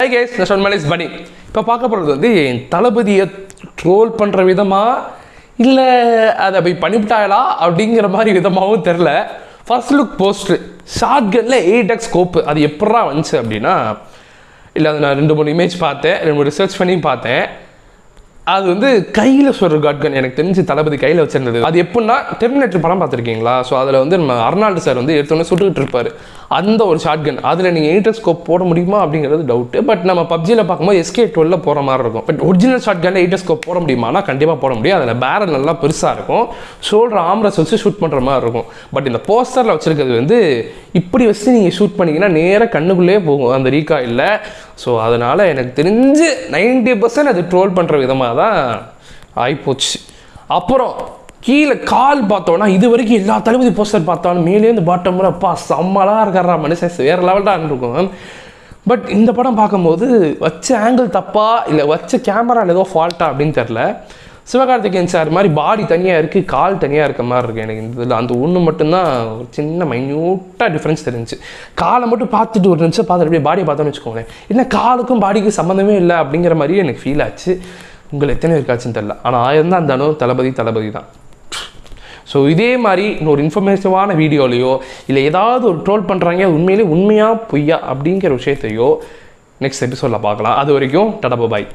high case நான் மேலே பனி இப்போ பார்க்க போகிறது வந்து என் தளபதியை ட்ரோல் பண்ணுற விதமாக இல்லை அதை அப்படி பண்ணிவிட்டாங்களா அப்படிங்கிற மாதிரி விதமாகவும் தெரில ஃபர்ஸ்ட் லுக் போஸ்ட்ரு ஷார்ட் கனில் எயிட் எக்ஸ் கோப்பு அது எப்படா வந்துச்சு அப்படின்னா இல்லை அதை நான் ரெண்டு மூணு இமேஜ் பார்த்தேன் ரெண்டு மூணு ரிசர்ச் பண்ணி பார்த்தேன் அது வந்து கையில் சொல்கிற காட்கன் எனக்கு தெரிஞ்சு தளபதி கையில் வச்சிருந்தது அது எப்படின்னா டெர்மினேட்டர் படம் பார்த்துருக்கீங்களா ஸோ அதில் வந்து நம்ம அர்னால்டு சார் வந்து எடுத்தோன்னே சுட்டுக்கிட்டு இருப்பார் அந்த ஒரு ஷார்ட் கன் அதில் நீங்கள் எயிட்டர் ஸ்கோப் போட முடியுமா அப்படிங்கிறது டவுட்டு பட் நம்ம பப்ஜியில் பார்க்கும்போது எஸ்கே டுவெல்ல போகிற மாதிரி இருக்கும் பட் ஒரிஜினல் ஷார்ட் கன் எயிட்டர் ஸ்கோப் போட முடியுமானா கண்டிப்பாக போட முடியும் அதில் பேரல் நல்லா பெருசாக இருக்கும் ஷோல்டர் ஆம்ரஸ் வச்சு ஷூட் பண்ணுற மாதிரி இருக்கும் பட் இந்த போஸ்டரில் வச்சுருக்கிறது வந்து இப்படி வச்சு நீங்கள் ஷூட் பண்ணிங்கன்னா நேராக கண்ணுக்குள்ளேயே போகும் அந்த ரீகா இல்லை ஸோ அதனால் எனக்கு தெரிஞ்சு நைன்டி பர்சன்ட் அது ட்ரோல் பண்ணுற விதமாக தான் ஆகிப்போச்சு அப்புறம் கீழே கால் பார்த்தோன்னா இது வரைக்கும் எல்லா தளபதி போஸ்டர் பார்த்தாலும் மேலே இந்த பாட்டம் அப்பா செம்மலாக இருக்கிறா மனுஷன் வேறு லெவல் தான் இருக்கும் பட் இந்த படம் பார்க்கும்போது வச்ச ஆங்கிள் தப்பா இல்லை வச்ச கேமராவில் ஏதோ ஃபால்ட்டா அப்படின்னு தெரில சிவகார்த்திகேயன் சார் மாதிரி பாடி தனியாக இருக்குது கால் தனியாக இருக்க மாதிரி இருக்குது எனக்கு இந்த இதில் அந்த ஒன்று மட்டும்தான் ஒரு சின்ன மைன்யூட்டாக டிஃப்ரென்ஸ் தெரிஞ்சு காலை மட்டும் பார்த்துட்டு ஒரு நிமிஷம் பார்த்துட்டு அப்படியே பாடியை பார்த்தோன்னு வச்சுக்கோங்களேன் இல்லை காலுக்கும் பாடிக்கும் சம்மந்தமே இல்லை அப்படிங்கிற மாதிரியே எனக்கு ஃபீல் ஆச்சு உங்களை எத்தனை இருக்காச்சுன்னு தெரில ஆனால் ஆயிரம் தான் அந்த அணு தளபதி தளபதி தான் ஸோ இதே மாதிரி இன்னொரு இன்ஃபர்மேஷிவான வீடியோலையோ இல்லை ஏதாவது ஒரு ட்ரோல் பண்ணுறாங்க உண்மையிலே உண்மையாக பொய்யா அப்படிங்கிற விஷயத்தையோ நெக்ஸ்ட் எபிசோடில் பார்க்கலாம் அது வரைக்கும் டடப பாய்